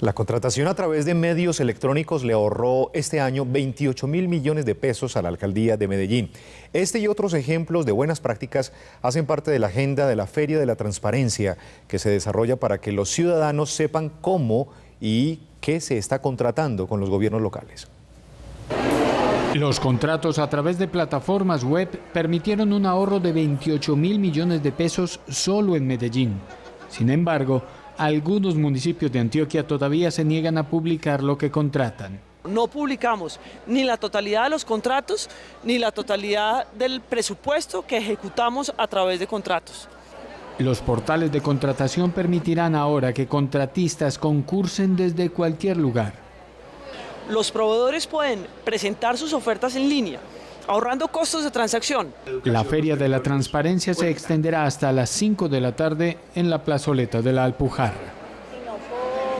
La contratación a través de medios electrónicos le ahorró este año 28 mil millones de pesos a la alcaldía de Medellín. Este y otros ejemplos de buenas prácticas hacen parte de la agenda de la Feria de la Transparencia que se desarrolla para que los ciudadanos sepan cómo y qué se está contratando con los gobiernos locales. Los contratos a través de plataformas web permitieron un ahorro de 28 mil millones de pesos solo en Medellín. Sin embargo, algunos municipios de Antioquia todavía se niegan a publicar lo que contratan. No publicamos ni la totalidad de los contratos ni la totalidad del presupuesto que ejecutamos a través de contratos. Los portales de contratación permitirán ahora que contratistas concursen desde cualquier lugar. Los proveedores pueden presentar sus ofertas en línea ahorrando costos de transacción. La Feria de la Transparencia se extenderá hasta las 5 de la tarde en la plazoleta de la Alpujarra.